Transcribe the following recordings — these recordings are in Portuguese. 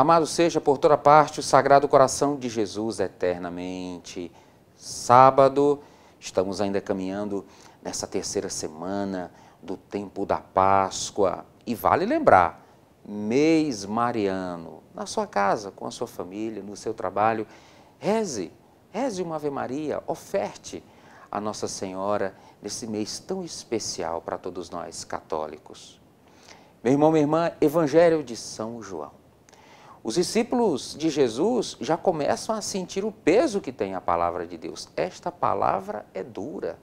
Amado seja por toda parte o Sagrado Coração de Jesus eternamente. Sábado, estamos ainda caminhando nessa terceira semana do tempo da Páscoa. E vale lembrar, mês mariano, na sua casa, com a sua família, no seu trabalho, reze, reze uma Ave Maria, oferte a Nossa Senhora nesse mês tão especial para todos nós católicos. Meu irmão, minha irmã, Evangelho de São João os discípulos de Jesus já começam a sentir o peso que tem a palavra de Deus. Esta palavra é dura.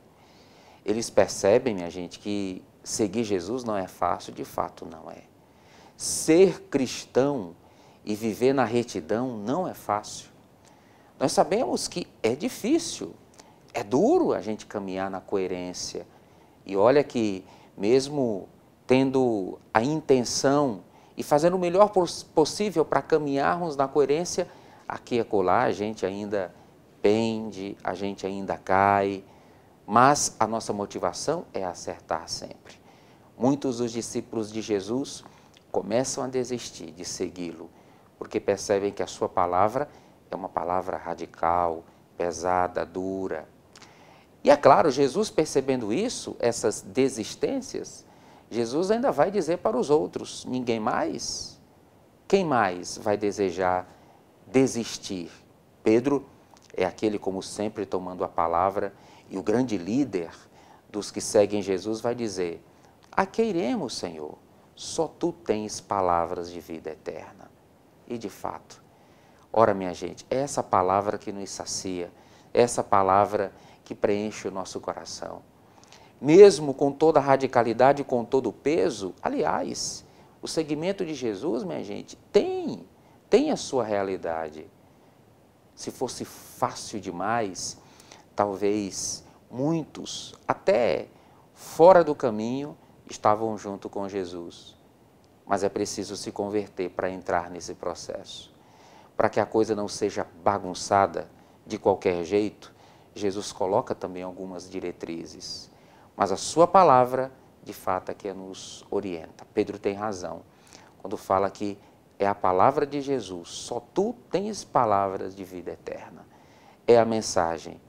Eles percebem, minha gente, que seguir Jesus não é fácil, de fato não é. Ser cristão e viver na retidão não é fácil. Nós sabemos que é difícil, é duro a gente caminhar na coerência. E olha que, mesmo tendo a intenção e fazendo o melhor possível para caminharmos na coerência, aqui e é acolá a gente ainda pende, a gente ainda cai, mas a nossa motivação é acertar sempre. Muitos dos discípulos de Jesus começam a desistir de segui-lo, porque percebem que a sua palavra é uma palavra radical, pesada, dura. E é claro, Jesus percebendo isso, essas desistências, Jesus ainda vai dizer para os outros: ninguém mais? Quem mais vai desejar desistir? Pedro é aquele, como sempre, tomando a palavra, e o grande líder dos que seguem Jesus vai dizer: A que iremos, Senhor? Só tu tens palavras de vida eterna. E de fato, ora, minha gente, é essa palavra que nos sacia, é essa palavra que preenche o nosso coração mesmo com toda a radicalidade, com todo o peso. Aliás, o segmento de Jesus, minha gente, tem, tem a sua realidade. Se fosse fácil demais, talvez muitos, até fora do caminho, estavam junto com Jesus. Mas é preciso se converter para entrar nesse processo. Para que a coisa não seja bagunçada de qualquer jeito, Jesus coloca também algumas diretrizes mas a sua palavra, de fato, é que nos orienta. Pedro tem razão quando fala que é a palavra de Jesus, só tu tens palavras de vida eterna. É a mensagem,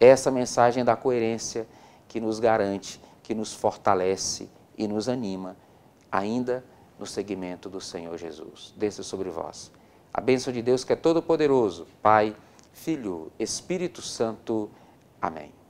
é essa mensagem da coerência que nos garante, que nos fortalece e nos anima, ainda no segmento do Senhor Jesus. Desça sobre vós. A bênção de Deus que é todo-poderoso, Pai, Filho, Espírito Santo. Amém.